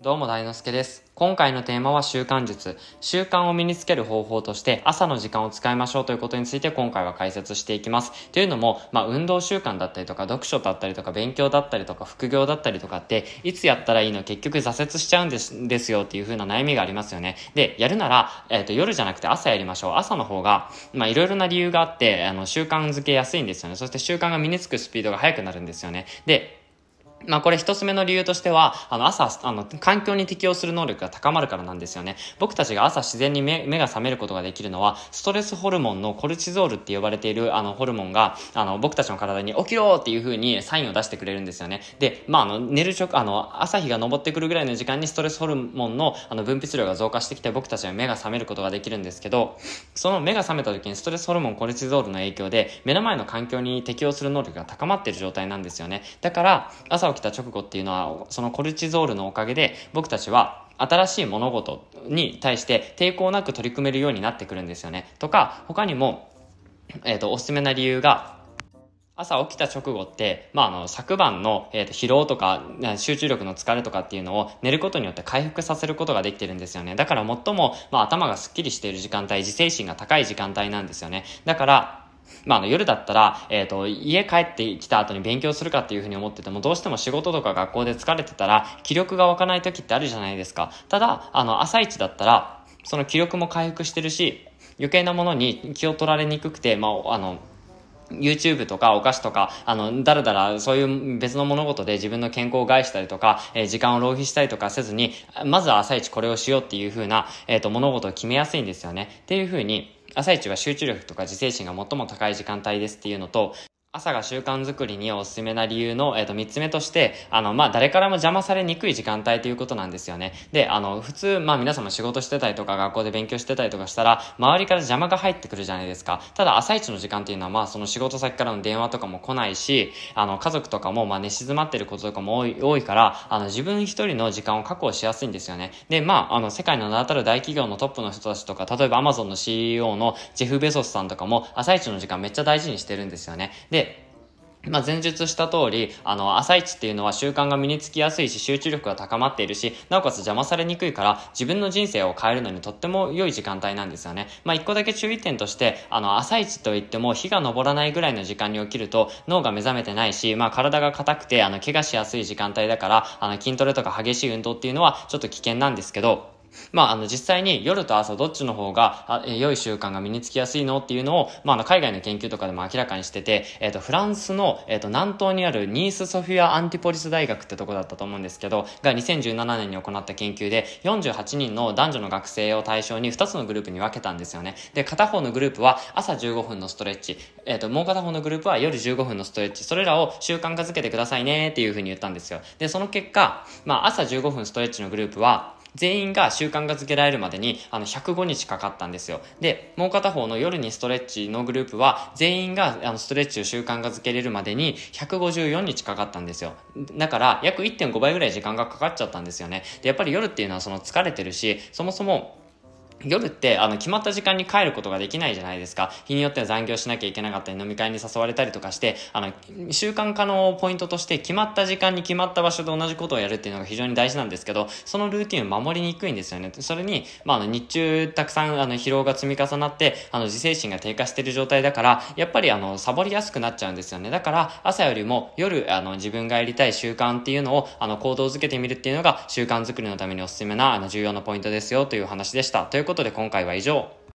どうも大之助です。今回のテーマは習慣術。習慣を身につける方法として朝の時間を使いましょうということについて今回は解説していきます。というのも、まあ運動習慣だったりとか読書だったりとか勉強だったりとか副業だったりとかっていつやったらいいの結局挫折しちゃうんですですよっていう風な悩みがありますよね。で、やるなら、えっ、ー、と夜じゃなくて朝やりましょう。朝の方が、まあいろいろな理由があって、あの習慣づけやすいんですよね。そして習慣が身につくスピードが速くなるんですよね。で、まあこれ一つ目の理由としては、あの朝、あの環境に適応する能力が高まるからなんですよね。僕たちが朝自然に目目が覚めることができるのは、ストレスホルモンのコルチゾールって呼ばれているあのホルモンが、あの僕たちの体に起きろっていう風にサインを出してくれるんですよね。で、まああの寝る直、あの朝日が昇ってくるぐらいの時間にストレスホルモンのあの分泌量が増加してきて僕たちは目が覚めることができるんですけど、その目が覚めた時にストレスホルモンコルチゾールの影響で目の前の環境に適応する能力が高まっている状態なんですよね。だから、朝起きた直後っていうのは、そのコルチゾールのおかげで、僕たちは新しい物事に対して抵抗なく取り組めるようになってくるんですよね。とか、他にも、えっ、ー、と、おすすめな理由が、朝起きた直後って、まあ、あの、昨晩の、えー、と疲労とか、集中力の疲れとかっていうのを寝ることによって回復させることができてるんですよね。だから最も、まあ、頭がスッキリしている時間帯、自制心が高い時間帯なんですよね。だから、まあ、夜だったら、えっ、ー、と、家帰ってきた後に勉強するかっていうふうに思ってても、どうしても仕事とか学校で疲れてたら、気力が湧かない時ってあるじゃないですか。ただ、あの、朝一だったら、その気力も回復してるし、余計なものに気を取られにくくて、まあ、あの、YouTube とかお菓子とか、あの、だらだらそういう別の物事で自分の健康を害したりとか、えー、時間を浪費したりとかせずに、まずは朝一これをしようっていう風な、えっ、ー、と、物事を決めやすいんですよね。っていう風に、朝一は集中力とか自制心が最も高い時間帯ですっていうのと、朝が習慣づくりにおすすめな理由の、えっ、ー、と、三つ目として、あの、まあ、誰からも邪魔されにくい時間帯ということなんですよね。で、あの、普通、まあ、皆様仕事してたりとか、学校で勉強してたりとかしたら、周りから邪魔が入ってくるじゃないですか。ただ、朝一の時間っていうのは、まあ、その仕事先からの電話とかも来ないし、あの、家族とかも、まあ、寝静まってることとかも多い、多いから、あの、自分一人の時間を確保しやすいんですよね。で、まあ、あの、世界の名だたる大企業のトップの人たちとか、例えば Amazon の CEO のジェフ・ベソスさんとかも、朝一の時間めっちゃ大事にしてるんですよね。でまあ、前述した通り、あの、朝一っていうのは習慣が身につきやすいし、集中力が高まっているし、なおかつ邪魔されにくいから、自分の人生を変えるのにとっても良い時間帯なんですよね。まあ、一個だけ注意点として、あの、朝一といっても日が昇らないぐらいの時間に起きると、脳が目覚めてないし、まあ、体が硬くて、あの、怪我しやすい時間帯だから、あの、筋トレとか激しい運動っていうのはちょっと危険なんですけど、まあ、あの、実際に夜と朝どっちの方が、良い習慣が身につきやすいのっていうのを、まあ、あの、海外の研究とかでも明らかにしてて、えっ、ー、と、フランスの、えっ、ー、と、南東にあるニース・ソフィア・アンティポリス大学ってとこだったと思うんですけど、が2017年に行った研究で、48人の男女の学生を対象に2つのグループに分けたんですよね。で、片方のグループは朝15分のストレッチ、えっ、ー、と、もう片方のグループは夜15分のストレッチ、それらを習慣化づけてくださいねっていうふうに言ったんですよ。で、その結果、まあ、朝15分ストレッチのグループは、全員が習慣が付けられるまでに、あの、105日かかったんですよ。で、もう片方の夜にストレッチのグループは、全員が、あの、ストレッチを習慣が付けれるまでに、154日かかったんですよ。だから、約1.5倍ぐらい時間がかかっちゃったんですよね。で、やっぱり夜っていうのはその疲れてるし、そもそも、夜ってあの決まった時間に帰ることができないじゃないですか。日によっては残業しなきゃいけなかったり、飲み会に誘われたりとかして、あの、習慣化のポイントとして決まった時間に決まった場所で同じことをやるっていうのが非常に大事なんですけど、そのルーティンを守りにくいんですよね。それに、まあ、あの、日中たくさんあの疲労が積み重なって、あの、自制心が低下している状態だから、やっぱりあの、サボりやすくなっちゃうんですよね。だから、朝よりも夜、あの、自分がやりたい習慣っていうのを、あの、行動づけてみるっていうのが、習慣づくりのためにおすすめな、あの、重要なポイントですよという話でした。ということで今回は以上。